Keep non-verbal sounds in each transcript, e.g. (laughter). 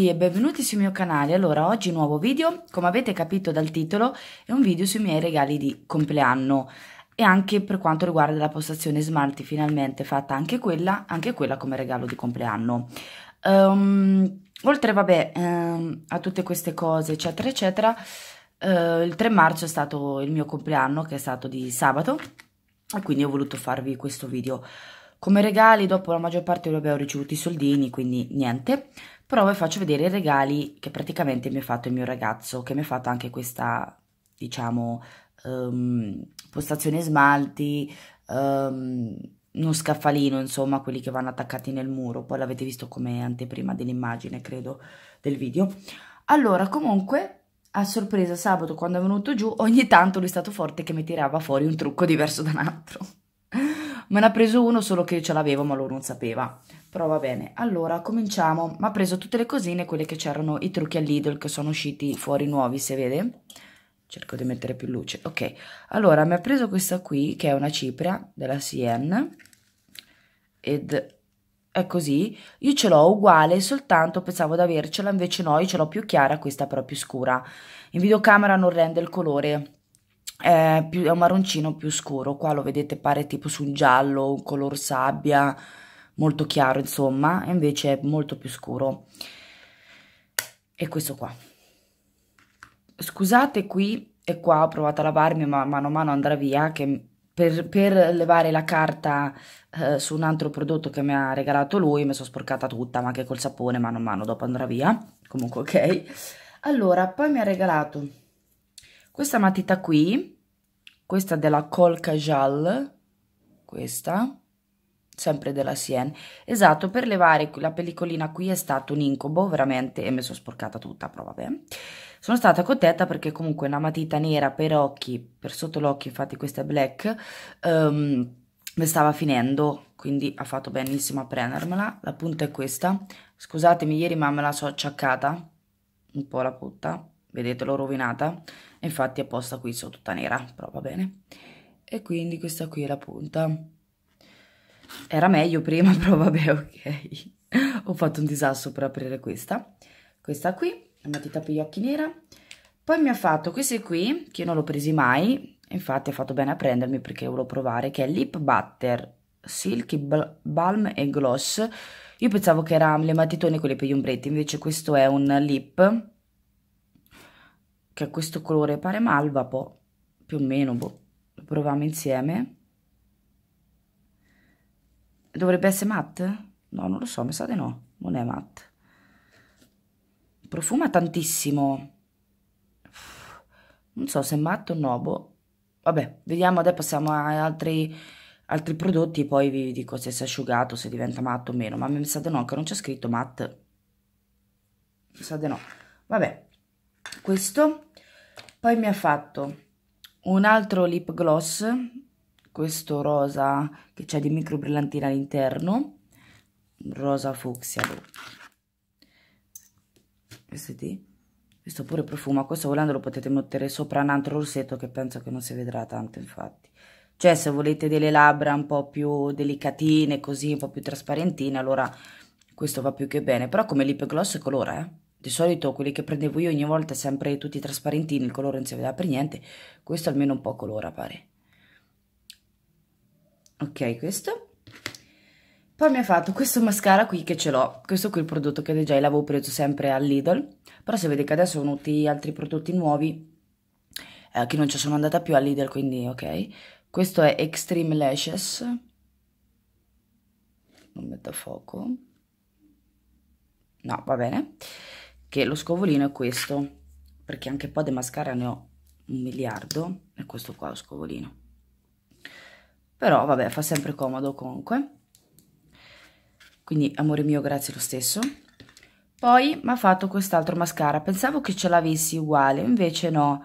tutti e benvenuti sul mio canale. Allora, oggi nuovo video, come avete capito dal titolo, è un video sui miei regali di compleanno e anche per quanto riguarda la postazione smalti finalmente fatta anche quella, anche quella come regalo di compleanno. Um, oltre, vabbè, um, a tutte queste cose, eccetera, eccetera, uh, il 3 marzo è stato il mio compleanno, che è stato di sabato, e quindi ho voluto farvi questo video. Come regali, dopo la maggior parte li abbiamo ricevuto i soldini, quindi niente però vi faccio vedere i regali che praticamente mi ha fatto il mio ragazzo, che mi ha fatto anche questa, diciamo, um, postazione smalti, um, uno scaffalino, insomma, quelli che vanno attaccati nel muro. Poi l'avete visto come anteprima dell'immagine, credo, del video. Allora, comunque, a sorpresa sabato quando è venuto giù, ogni tanto lui è stato forte che mi tirava fuori un trucco diverso da un altro. Me ne ha preso uno solo che ce l'avevo, ma loro non sapeva. Però va bene, allora cominciamo. Mi ha preso tutte le cosine, quelle che c'erano, i trucchi all'idol che sono usciti fuori nuovi, se vede. Cerco di mettere più luce. Ok, allora mi ha preso questa qui, che è una cipria della CN Ed è così. Io ce l'ho uguale, soltanto pensavo di avercela, invece no, io ce l'ho più chiara, questa però più scura. In videocamera non rende il colore è, più, è un marroncino più scuro, qua lo vedete pare tipo su un giallo, un color sabbia, molto chiaro insomma, e invece è molto più scuro. E questo qua. Scusate qui e qua ho provato a lavarmi ma mano a mano andrà via che per, per levare la carta eh, su un altro prodotto che mi ha regalato lui mi sono sporcata tutta ma anche col sapone mano a mano dopo andrà via comunque ok allora poi mi ha regalato questa matita qui, questa della Colca Jal, questa, sempre della Sien. Esatto, per levare la pellicolina qui è stato un incubo, veramente, e mi sono sporcata tutta, però vabbè. Sono stata contenta perché comunque una matita nera per occhi, per sotto l'occhio, infatti questa è black, um, mi stava finendo, quindi ha fatto benissimo a prendermela. La punta è questa. Scusatemi, ieri ma me la so acciaccata, un po' la putta, vedete l'ho rovinata infatti apposta qui sono tutta nera però va bene e quindi questa qui è la punta era meglio prima (laughs) però vabbè ok ho fatto un disastro per aprire questa questa qui la matita per gli occhi nera poi mi ha fatto queste qui che io non l'ho presi mai infatti ha fatto bene a prendermi perché volevo provare che è lip butter silky balm e gloss io pensavo che erano le matitone quelle per gli ombretti invece questo è un lip che è questo colore, pare malva, poi boh, più o meno, boh. lo proviamo insieme. Dovrebbe essere matte? No, non lo so, mi sa di no, non è matte. Profuma tantissimo. Non so se è matte o no, boh. Vabbè, vediamo, adesso passiamo a altri, altri prodotti, poi vi dico se si è asciugato, se diventa matte o meno. Ma mi sa di no, che non c'è scritto matte. Mi sa di no. Vabbè, questo poi mi ha fatto un altro lip gloss, questo rosa che c'è di micro brillantina all'interno, rosa fucsia. Vedete? Boh. Questo pure profumo, questo volendo lo potete mettere sopra un altro rossetto che penso che non si vedrà tanto infatti. Cioè se volete delle labbra un po' più delicatine, così un po' più trasparentine, allora questo va più che bene. Però come lip gloss colora, eh? Di solito quelli che prendevo io ogni volta sempre tutti trasparentini, il colore non si vedeva per niente. Questo almeno un po' colora pare. Ok, questo. Poi mi ha fatto questo mascara qui che ce l'ho. Questo qui è il prodotto che già l'avevo preso sempre al Lidl. Però si vede che adesso sono venuti altri prodotti nuovi eh, che non ci sono andata più al Lidl, quindi ok. Questo è Extreme Lashes. Non metto a fuoco. No, va bene che lo scovolino è questo perché anche poi di mascara ne ho un miliardo e questo qua lo scovolino però vabbè fa sempre comodo comunque quindi amore mio grazie lo stesso poi mi ha fatto quest'altro mascara pensavo che ce l'avessi uguale invece no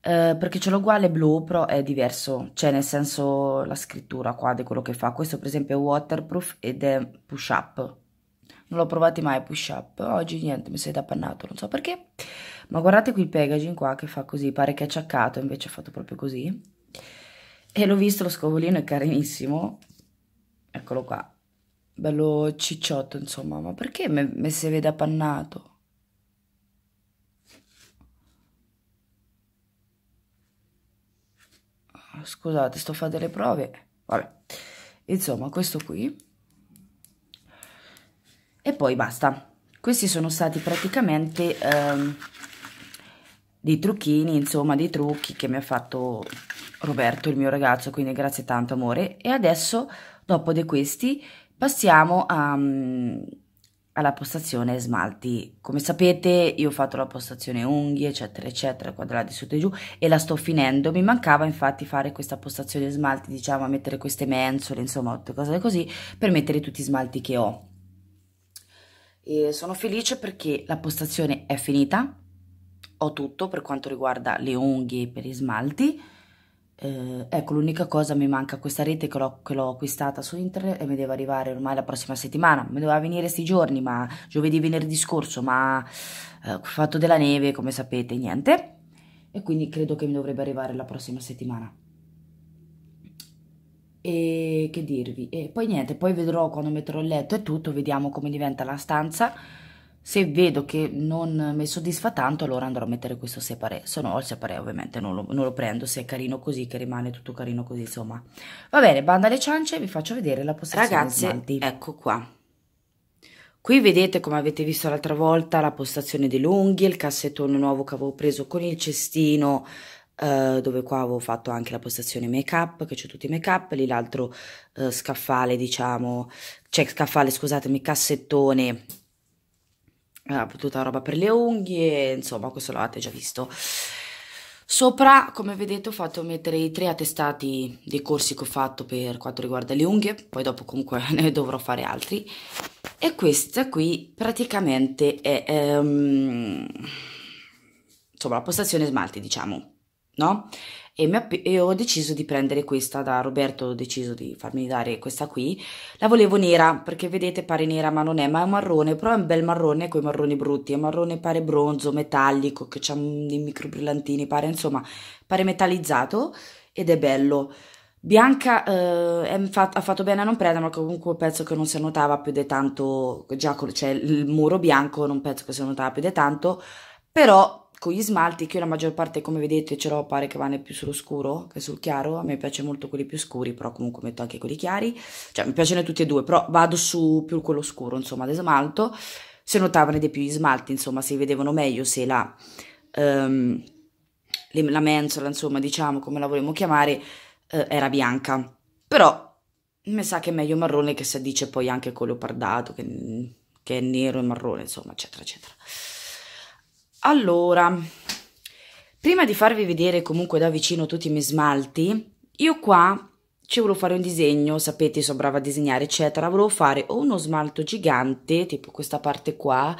eh, perché ce l'ho uguale blu però è diverso cioè nel senso la scrittura qua di quello che fa questo per esempio è waterproof ed è push up non l'ho provato mai push up, oggi niente, mi sei appannato, non so perché, ma guardate qui il packaging qua che fa così, pare che è acciaccato, invece è fatto proprio così, e l'ho visto, lo scovolino è carinissimo, eccolo qua, bello cicciotto insomma, ma perché mi si vede appannato? Scusate, sto a fare delle prove, vabbè, insomma questo qui e poi basta questi sono stati praticamente ehm, dei trucchini insomma dei trucchi che mi ha fatto Roberto il mio ragazzo quindi grazie tanto amore e adesso dopo di questi passiamo a, mm, alla postazione smalti come sapete io ho fatto la postazione unghie eccetera eccetera quadrati sotto e giù e la sto finendo mi mancava infatti fare questa postazione smalti diciamo a mettere queste mensole insomma tutte cose così per mettere tutti i smalti che ho e sono felice perché la postazione è finita, ho tutto per quanto riguarda le unghie per gli smalti. Eh, ecco, l'unica cosa mi manca questa rete che l'ho acquistata su internet e mi deve arrivare ormai la prossima settimana. Mi doveva venire questi giorni, ma giovedì, venerdì scorso, ma ho eh, fatto della neve, come sapete, niente. E quindi credo che mi dovrebbe arrivare la prossima settimana. E che dirvi? E poi niente, poi vedrò quando metterò il letto e tutto, vediamo come diventa la stanza. Se vedo che non mi soddisfa tanto, allora andrò a mettere questo separé. Se no, il separé ovviamente non lo, non lo prendo, se è carino così, che rimane tutto carino così, insomma. Va bene, banda alle ciance, vi faccio vedere la postazione Ragazzi, smalti. ecco qua. Qui vedete come avete visto l'altra volta la postazione dei lunghi il cassettone nuovo che avevo preso con il cestino eh, dove qua avevo fatto anche la postazione make up, che c'è tutti i make up, lì l'altro eh, scaffale, diciamo, cioè scaffale, scusatemi, cassettone, eh, tutta roba per le unghie, insomma, questo l'avete già visto. Sopra, come vedete, ho fatto mettere i tre attestati dei corsi che ho fatto per quanto riguarda le unghie, poi dopo comunque (laughs) ne dovrò fare altri. E questa qui praticamente è, um, insomma, la postazione smalti, diciamo no? E, app- e, ho deciso di prendere questa da Roberto, ho deciso di farmi dare questa qui. La volevo nera, perché vedete pare nera ma non è, ma è marrone, però è un bel marrone con i marroni brutti, è marrone pare bronzo, metallico, che ha dei microbrillantini, pare insomma, pare metallizzato ed è bello. Bianca eh, fat- ha fatto bene a non prenderla, ma comunque penso che non si notava più di tanto, già c'è cioè, il muro bianco, non penso che si notava più di tanto, però con gli smalti che io la maggior parte come vedete ce l'ho pare che vanno più sullo scuro che sul chiaro a me piace molto quelli più scuri però comunque metto anche quelli chiari cioè mi piacciono tutti e due però vado su più quello scuro insomma ad smalto se notavano di più gli smalti insomma si vedevano meglio se la um, la mensola insomma diciamo come la vogliamo chiamare eh, era bianca però mi sa che è meglio marrone che si addice poi anche con leopardato che, che è nero e marrone insomma eccetera eccetera allora, prima di farvi vedere comunque da vicino tutti i miei smalti, io qua ci volevo fare un disegno, sapete, sono brava a disegnare, eccetera. Volevo fare o uno smalto gigante, tipo questa parte qua,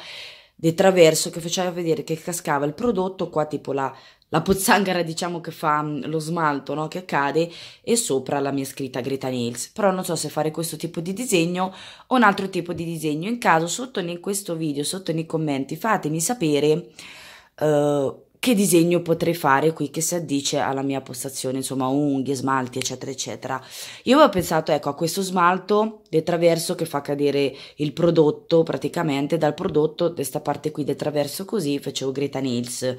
di traverso, che faceva vedere che cascava il prodotto qua, tipo la la pozzanghera diciamo che fa mm, lo smalto no? che cade e sopra la mia scritta Greta Nails però non so se fare questo tipo di disegno o un altro tipo di disegno in caso sotto in questo video sotto nei commenti fatemi sapere uh, che disegno potrei fare qui che si addice alla mia postazione, insomma unghie, smalti eccetera eccetera. Io avevo pensato ecco a questo smalto del traverso che fa cadere il prodotto praticamente, dal prodotto questa parte qui del traverso così facevo Greta Nails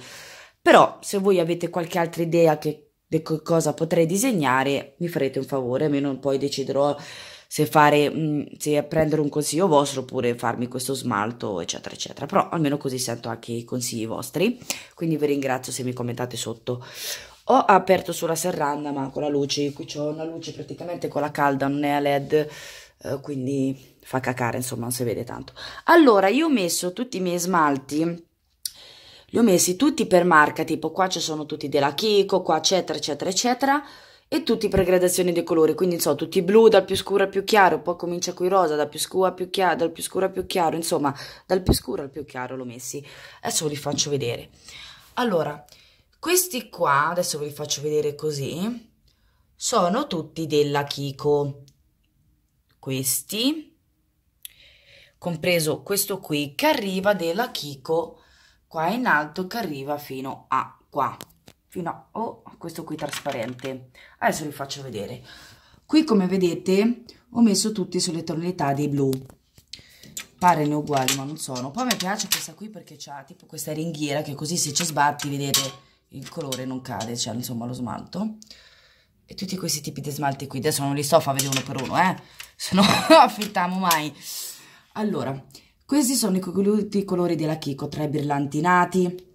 però se voi avete qualche altra idea che, di cosa potrei disegnare, mi farete un favore, almeno poi deciderò se fare mm, se prendere un consiglio vostro oppure farmi questo smalto eccetera eccetera però almeno così sento anche i consigli vostri quindi vi ringrazio se mi commentate sotto ho aperto sulla serranda ma con la luce qui c'ho una luce praticamente con la calda non è a led eh, quindi fa cacare insomma non si vede tanto allora io ho messo tutti i miei smalti li ho messi tutti per marca, tipo qua ci sono tutti della Kiko, qua eccetera eccetera eccetera e tutti per gradazione dei colori, quindi insomma tutti blu dal più scuro al più chiaro, poi comincia con i rosa dal più scuro al più chiaro, dal più scuro al più chiaro, insomma dal più scuro al più chiaro l'ho messi. Adesso ve li faccio vedere. Allora, questi qua, adesso ve li faccio vedere così, sono tutti della Kiko. Questi, compreso questo qui, che arriva della Kiko qua in alto che arriva fino a qua, fino a, oh, questo qui trasparente. Adesso vi faccio vedere. Qui come vedete ho messo tutti sulle tonalità dei blu, pare ne uguali ma non sono. Poi mi piace questa qui perché c'ha tipo questa ringhiera che così se ci sbatti vedete il colore non cade, cioè insomma lo smalto. E tutti questi tipi di smalti qui, adesso non li so, fa vedere uno per uno, eh, se no (laughs) affittiamo mai. Allora, questi sono i cocciuti colori della Kiko, tra i brillantinati,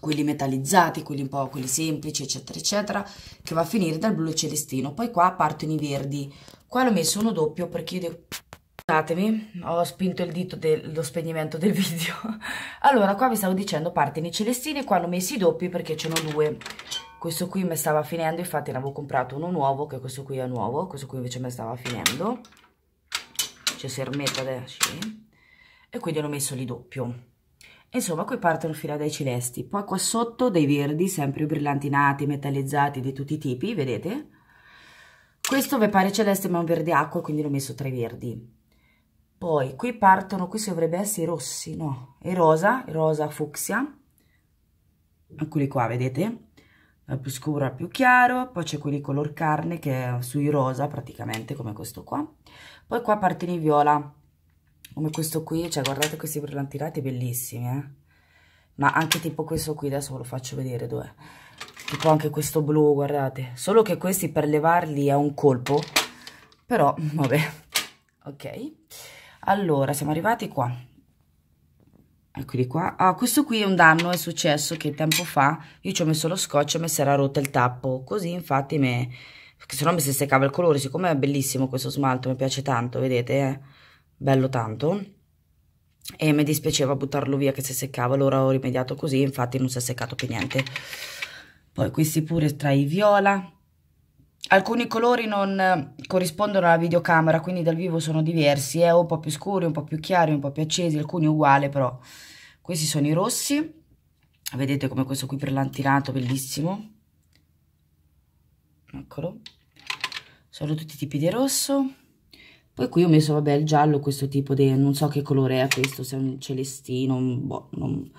quelli metallizzati, quelli un po' quelli semplici, eccetera, eccetera, che va a finire dal blu celestino. Poi qua partono i verdi. Qua l'ho messo uno doppio perché io Scusatemi, ho spinto il dito dello spegnimento del (laughs) video. allora, qua vi stavo dicendo partono i celestini, qua l'ho messi i doppi perché ce n'ho due. Questo qui mi stava finendo, infatti ne avevo comprato uno nuovo, che questo qui è nuovo, questo qui invece mi stava finendo. C'è sermetta adesso, sì e quindi hanno messo lì doppio. Insomma, qui partono fila dai celesti, poi qua sotto dei verdi, sempre brillantinati, metallizzati di tutti i tipi, vedete? Questo mi pare celeste ma è un verde acqua, quindi l'ho messo tra i verdi. Poi qui partono, qui dovrebbe essere i rossi, no, e rosa, rosa fucsia. Eccoli qua, vedete? La più scura, più chiaro, poi c'è quelli color carne che è sui rosa praticamente, come questo qua. Poi qua partono i viola, come questo qui, cioè guardate questi brillantirati bellissimi, eh? ma anche tipo questo qui, adesso ve lo faccio vedere dov'è, tipo anche questo blu, guardate, solo che questi per levarli è un colpo, però (laughs) vabbè, ok, allora siamo arrivati qua, eccoli qua, ah questo qui è un danno, è successo che tempo fa io ci ho messo lo scotch e mi si era rotto il tappo, così infatti me, perché no mi si seccava il colore, siccome è bellissimo questo smalto, mi piace tanto, vedete, eh? bello tanto e mi dispiaceva buttarlo via che si seccava, allora ho rimediato così, infatti non si è seccato più niente. Poi questi pure tra i viola. Alcuni colori non eh, corrispondono alla videocamera, quindi dal vivo sono diversi, eh? un po' più scuri, un po' più chiari, un po' più accesi, alcuni uguali però. Questi sono i rossi, vedete come questo qui brillantinato, bellissimo. Eccolo. Sono tutti i tipi di rosso. Poi qui ho messo, vabbè, il giallo, questo tipo di... non so che colore è questo, se è un celestino, boh, non,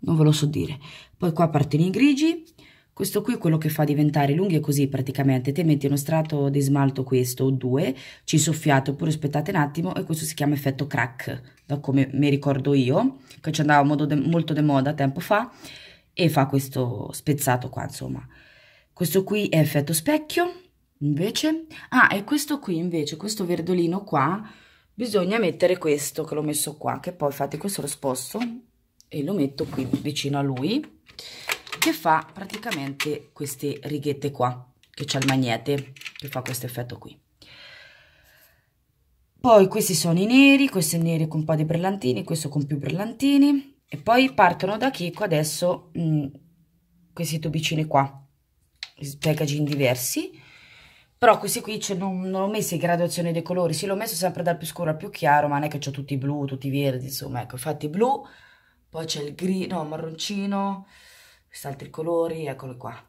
non ve lo so dire. Poi qua partono i grigi, questo qui è quello che fa diventare lunghi, lunghe così praticamente, te metti uno strato di smalto questo o due, ci soffiate oppure aspettate un attimo e questo si chiama effetto crack, da come mi ricordo io, che ci andava de, molto de moda tempo fa e fa questo spezzato qua insomma. Questo qui è effetto specchio, Invece, ah, e questo qui invece, questo verdolino qua, bisogna mettere questo che l'ho messo qua, che poi infatti questo lo sposto e lo metto qui vicino a lui, che fa praticamente queste righette qua, che c'è il magnete, che fa questo effetto qui. Poi questi sono i neri, questo è con un po' di brillantini, questo con più brillantini. E poi partono da Chicco adesso mh, mm, questi tubicini qua, packaging diversi però questi qui cioè, non, non, ho messo in graduazione dei colori, sì l'ho messo sempre dal più scuro al più chiaro, ma non è che ho tutti i blu, tutti i verdi, insomma, ecco, infatti blu, poi c'è il grigio, marroncino, questi altri colori, eccoli qua.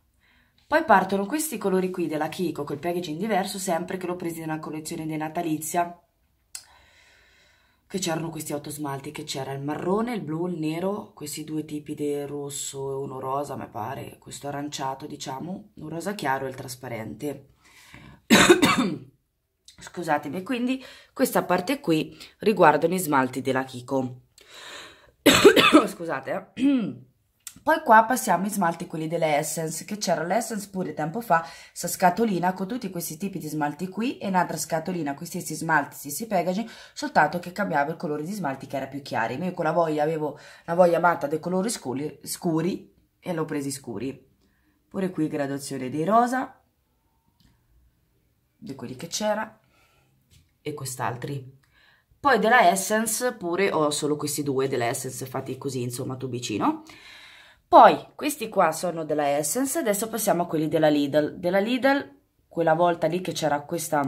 Poi partono questi colori qui della Kiko col packaging diverso, sempre che l'ho presi da una collezione di natalizia, che c'erano questi otto smalti, che c'era il marrone, il blu, il nero, questi due tipi di rosso e uno rosa, mi pare, questo aranciato, diciamo, un rosa chiaro e il trasparente (coughs) Scusatemi, quindi questa parte qui riguardano i smalti della Kiko. (coughs) Scusate. Eh. Poi qua passiamo ai smalti, quelli delle Essence, che c'era l'Essence pure tempo fa, sta scatolina con tutti questi tipi di smalti qui e un'altra scatolina con stessi smalti, stessi packaging, soltanto che cambiava il colore di smalti che era più chiari. Io con la voglia avevo la voglia matta dei colori scuri, scuri e l'ho presi scuri. Pure qui gradazione di rosa, di quelli che c'era e quest'altri. Poi della Essence pure ho solo questi due della Essence fatti così insomma tubicino. Poi questi qua sono della Essence, adesso passiamo a quelli della Lidl. Della Lidl quella volta lì che c'era questa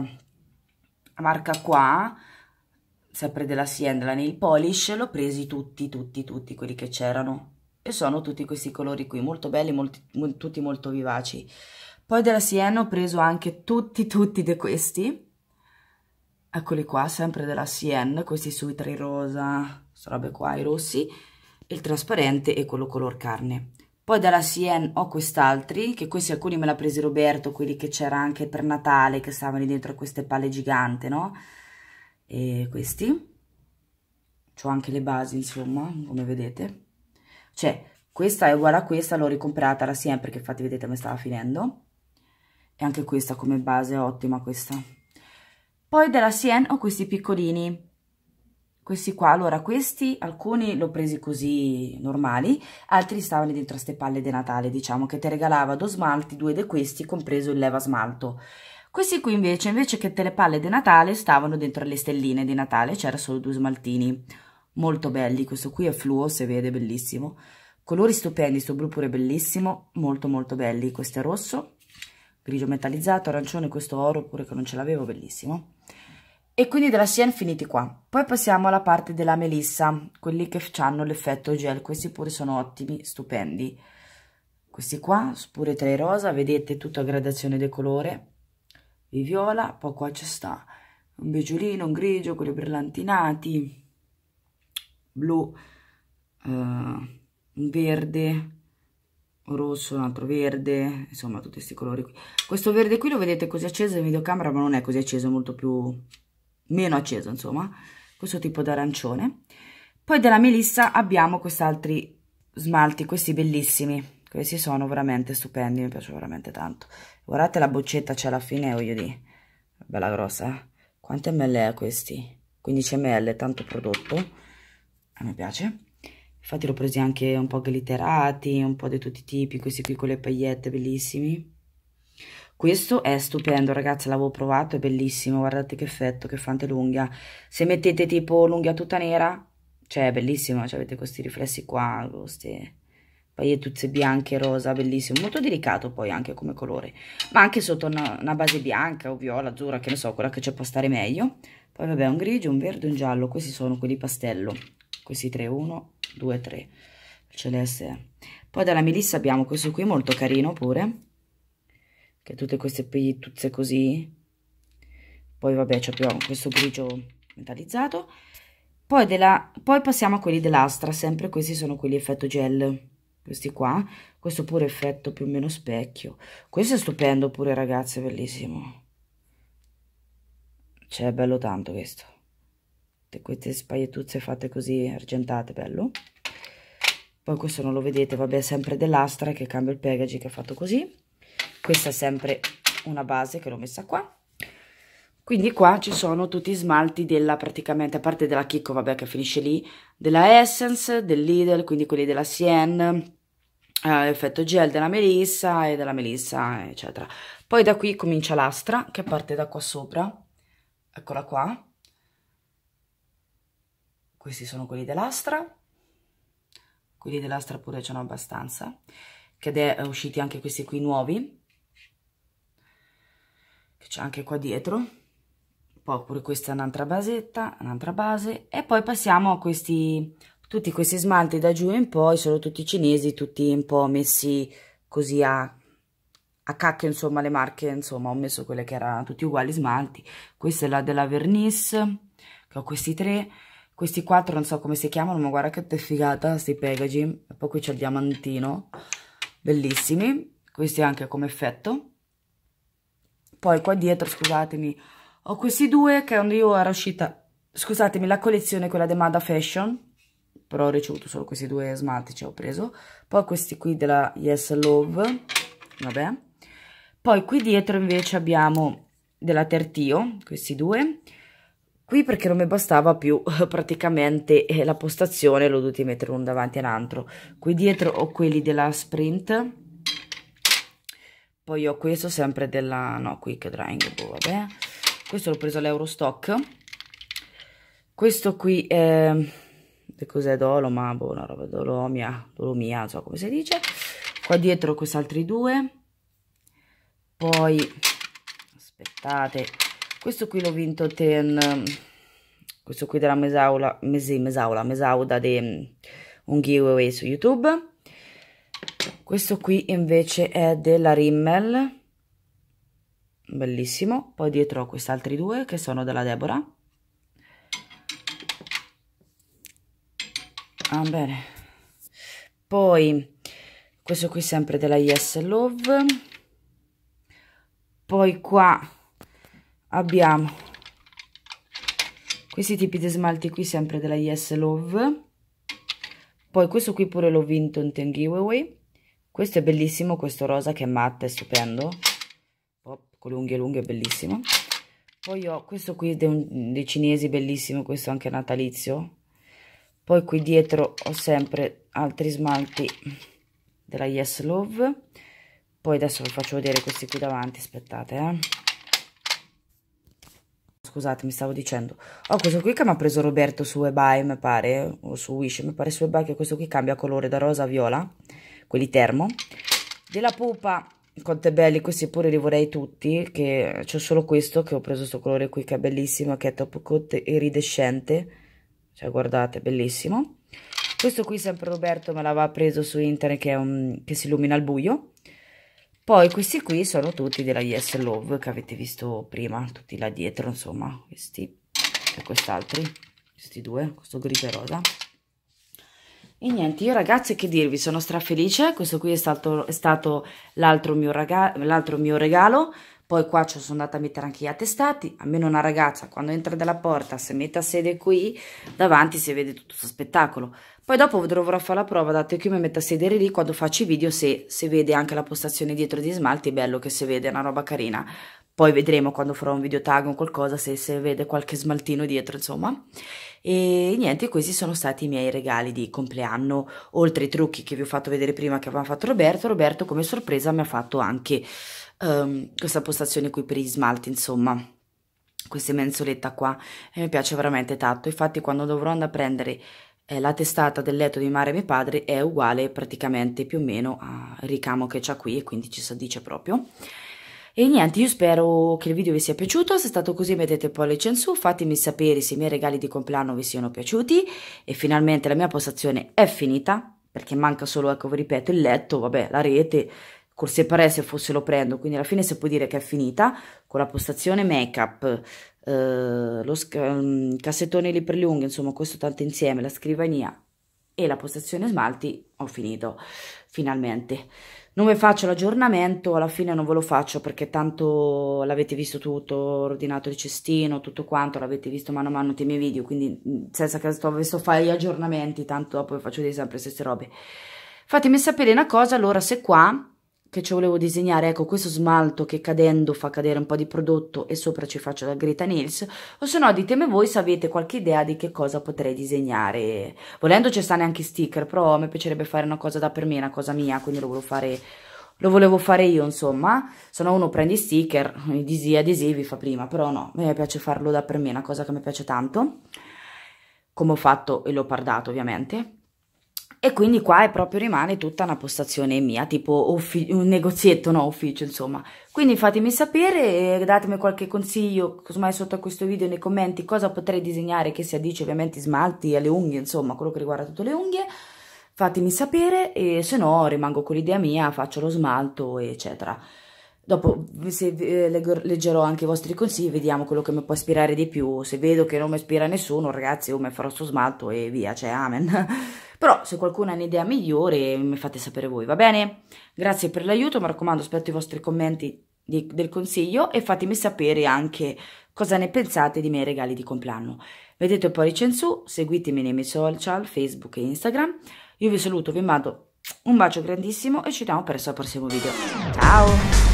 marca qua, sempre della Sien, della Nail Polish, l'ho presi tutti, tutti, tutti quelli che c'erano. E sono tutti questi colori qui, molto belli, molti, tutti molto vivaci. Poi della Siena ho preso anche tutti, tutti di questi. Eccoli qua, sempre della Siena, questi sui tre rosa, robe qua i rossi, il trasparente e quello color carne. Poi dalla Sien ho quest'altri, che questi alcuni me l'ha presi Roberto, quelli che c'era anche per Natale, che stavano dentro queste palle gigante, no? E questi. C'ho anche le basi, insomma, come vedete. Cioè, questa è uguale a questa, l'ho ricomprata la Sien perché infatti vedete come stava finendo e anche questa come base è ottima questa poi della Sien ho questi piccolini questi qua allora questi alcuni li ho presi così normali altri stavano dentro a ste palle di Natale diciamo che ti regalava due smalti due di questi compreso il leva smalto questi qui invece invece che te le palle di Natale stavano dentro le stelline di Natale c'era solo due smaltini molto belli questo qui è fluo si vede bellissimo colori stupendi questo blu pure bellissimo molto molto belli questo è rosso grigio metallizzato, arancione, questo oro pure che non ce l'avevo, bellissimo. E quindi della Shein finiti qua. Poi passiamo alla parte della Melissa, quelli che hanno l'effetto gel, questi pure sono ottimi, stupendi. Questi qua, pure tra i rosa, vedete tutta gradazione di colore, il viola, poi qua ci sta un beggiolino, un grigio, quelli brillantinati, blu, eh, un verde, rosso, un altro verde, insomma tutti questi colori qui. Questo verde qui lo vedete così acceso in videocamera, ma non è così acceso, è molto più... meno acceso, insomma. Questo tipo d'arancione. Poi della Melissa abbiamo questi altri smalti, questi bellissimi. Questi sono veramente stupendi, mi piacciono veramente tanto. Guardate la boccetta, c'è alla fine, voglio dire, bella grossa. Eh. quante ml è questi? 15 ml, tanto prodotto. A me piace infatti l'ho presi anche un po' glitterati, un po' di tutti i tipi, questi qui con le pagliette, bellissimi. Questo è stupendo, ragazzi, l'avevo provato, è bellissimo, guardate che effetto, che fante l'unghia. Se mettete tipo l'unghia tutta nera, cioè è bellissimo, cioè avete questi riflessi qua, queste paglietuzze bianche, rosa, bellissimo. Molto delicato poi anche come colore, ma anche sotto una, una base bianca o viola, azzurra, che ne so, quella che c'è può stare meglio. Poi vabbè, un grigio, un verde, un giallo, questi sono quelli pastello, questi tre, uno, 2, 3, celeste. Poi dalla Melissa abbiamo questo qui molto carino pure, che tutte queste peglietuzze così. Poi vabbè abbiamo questo grigio metallizzato. Poi, della, poi passiamo a quelli dell'Astra, sempre questi sono quelli effetto gel, questi qua. Questo pure effetto più o meno specchio. Questo è stupendo pure ragazze, bellissimo. Cioè è bello tanto questo queste, queste spaietuzze fatte così argentate, bello. Poi questo non lo vedete, vabbè, sempre dell'astra che cambia il packaging che è fatto così. Questa è sempre una base che l'ho messa qua. Quindi qua ci sono tutti i smalti della praticamente, a parte della Chicco, vabbè che finisce lì, della Essence, del Lidl, quindi quelli della Sien, eh, effetto gel della Melissa e della Melissa, eccetera. Poi da qui comincia l'astra che parte da qua sopra, eccola qua, questi sono quelli dell'Astra, quelli dell'Astra pure c'hanno abbastanza, che è eh, usciti anche questi qui nuovi, che c'è anche qua dietro poi pure questa è un'altra basetta, un'altra base, e poi passiamo a questi, tutti questi smalti da giù in poi, sono tutti cinesi, tutti un po' messi così a, a cacchio, insomma, le marche, insomma, ho messo quelle che erano tutti uguali smalti, questa è la della Vernice, che ho questi tre, questi quattro non so come si chiamano, ma guarda che figata, sti Pegasi. E poi qui c'è il diamantino, bellissimi. Questi anche come effetto. Poi qua dietro, scusatemi, ho questi due che quando io era uscita, scusatemi, la collezione quella di Mada Fashion, però ho ricevuto solo questi due smalti, ce ho preso. Poi questi qui della Yes Love, vabbè. Poi qui dietro invece abbiamo della Tertio, questi due. Qui perché non mi bastava più eh, praticamente eh, la postazione, l'ho dovuto mettere uno davanti all'altro. Qui dietro ho quelli della Sprint, poi ho questo sempre della, no, Quick Drying, boh, vabbè. Questo l'ho preso all'Eurostock. Questo qui è, ehm, cos'è, Doloma, boh, una roba, Dolomia, Dolomia, non so come si dice. Qua dietro questi altri due. Poi, aspettate, questo qui l'ho vinto ten questo qui della mesaula mesi, mesaula mesauda di mm, un giveaway su youtube questo qui invece è della rimmel bellissimo poi dietro ho questi altri due che sono della Deborah ah, bene poi questo qui sempre della Yes Love poi qua abbiamo questi tipi di smalti qui sempre della Yes Love poi questo qui pure l'ho vinto in ten giveaway questo è bellissimo questo rosa che è matte è stupendo oh, con le unghie lunghe è bellissimo poi ho questo qui dei, dei cinesi bellissimo questo anche natalizio poi qui dietro ho sempre altri smalti della Yes Love poi adesso vi faccio vedere questi qui davanti aspettate eh scusate, mi stavo dicendo. Ho oh, questo qui che mi ha preso Roberto su eBay, mi pare, o su Wish, mi pare su eBay che questo qui cambia colore da rosa a viola, quelli termo. Della pupa, quanto è belli, questi pure li vorrei tutti, che c'ho solo questo che ho preso questo colore qui che è bellissimo, che è top coat iridescente. Cioè, guardate, bellissimo. Questo qui sempre Roberto me l'aveva preso su internet che, un, che si illumina al buio poi questi qui sono tutti della Yes Love che avete visto prima, tutti là dietro, insomma, questi e quest'altri, questi due, questo grigio e rosa. E niente, io ragazzi che dirvi, sono strafelice, questo qui è stato, stato l'altro mio, mio regalo, poi qua ci sono andata a mettere anche gli attestati, almeno una ragazza quando entra dalla porta, se mette a sede qui, davanti si vede tutto questo spettacolo. Poi dopo dovrò fare la prova, dato che io mi metto a sedere lì quando faccio i video, se si vede anche la postazione dietro di smalti, bello che si vede, è una roba carina. Poi vedremo quando farò un video tag o qualcosa, se si vede qualche smaltino dietro, insomma. E niente, questi sono stati i miei regali di compleanno, oltre i trucchi che vi ho fatto vedere prima che avevamo fatto Roberto. Roberto come sorpresa mi ha fatto anche um, questa postazione qui per gli smalti, insomma questa mensoletta qua e mi piace veramente tanto infatti quando dovrò andare a prendere eh, la testata del letto di mare mio padre è uguale praticamente più o meno al ricamo che c'ha qui e quindi ci si dice proprio e niente, io spero che il video vi sia piaciuto, se è stato così mettete il pollice in su, fatemi sapere se i miei regali di compleanno vi siano piaciuti e finalmente la mia postazione è finita, perché manca solo, ecco vi ripeto, il letto, vabbè, la rete, col separé se fosse lo prendo, quindi alla fine si può dire che è finita, con la postazione make up, eh, lo um, cassettone lì per le unghie, insomma questo tanto insieme, la scrivania e la postazione smalti, ho finito, finalmente. Non vi faccio l'aggiornamento, alla fine non ve lo faccio perché tanto l'avete visto tutto, ordinato il cestino, tutto quanto, l'avete visto mano a mano nei miei video, quindi mm, senza che sto, sto fare gli aggiornamenti tanto dopo vi faccio vedere sempre le stesse robe. Fatemi sapere una cosa, allora se qua che ci volevo disegnare, ecco questo smalto che cadendo fa cadere un po' di prodotto e sopra ci faccio la Greta Nails, o se no ditemi voi se avete qualche idea di che cosa potrei disegnare, volendo ci stanno anche sticker, però mi piacerebbe fare una cosa da per me, una cosa mia, quindi lo volevo fare, lo volevo fare io insomma, se no uno prende i sticker, i disi, adesivi fa prima, però no, mi piace farlo da per me, una cosa che mi piace tanto, come ho fatto e l'ho pardato ovviamente, e quindi qua è proprio rimane tutta una postazione mia, tipo un negozietto, no, ufficio, insomma. Quindi fatemi sapere, datemi qualche consiglio, cosmai sotto a questo video nei commenti, cosa potrei disegnare, che si addice ovviamente smalti alle unghie, insomma, quello che riguarda tutte le unghie. Fatemi sapere e se no rimango con l'idea mia, faccio lo smalto, eccetera. Dopo, se eh, leggerò anche i vostri consigli, vediamo quello che mi può ispirare di più. Se vedo che non mi ispira nessuno, ragazzi, io mi farò sto smalto e via, cioè amen. (laughs) Però se qualcuno ha un'idea migliore, mi fate sapere voi, va bene? Grazie per l'aiuto, mi raccomando, aspetto i vostri commenti di, del consiglio e fatemi sapere anche cosa ne pensate dei miei regali di compleanno. Vedete il pollice in su, seguitemi nei miei social, Facebook e Instagram. Io vi saluto, vi mando un bacio grandissimo e ci vediamo presto al prossimo video. Ciao!